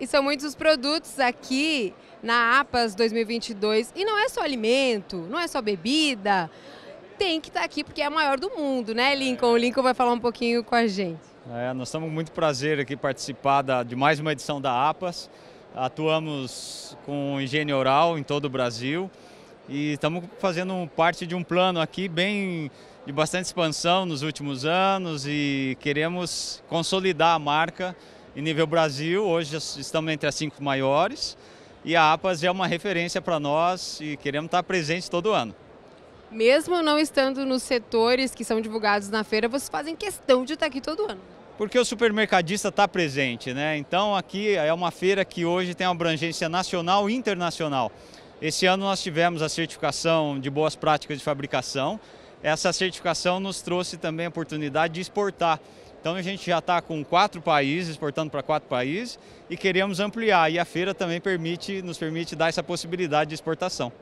E são muitos os produtos aqui na APAS 2022. E não é só alimento, não é só bebida. Tem que estar tá aqui porque é a maior do mundo, né, Lincoln? O Lincoln vai falar um pouquinho com a gente. É, nós estamos com muito prazer aqui participar de mais uma edição da APAS. Atuamos com higiene oral em todo o Brasil e estamos fazendo parte de um plano aqui bem de bastante expansão nos últimos anos e queremos consolidar a marca em nível Brasil, hoje estamos entre as cinco maiores e a APAS é uma referência para nós e queremos estar presentes todo ano. Mesmo não estando nos setores que são divulgados na feira, vocês fazem questão de estar aqui todo ano. Porque o supermercadista está presente, né? Então aqui é uma feira que hoje tem uma abrangência nacional e internacional. Esse ano nós tivemos a certificação de boas práticas de fabricação. Essa certificação nos trouxe também a oportunidade de exportar então a gente já está com quatro países, exportando para quatro países, e queremos ampliar. E a feira também permite, nos permite dar essa possibilidade de exportação.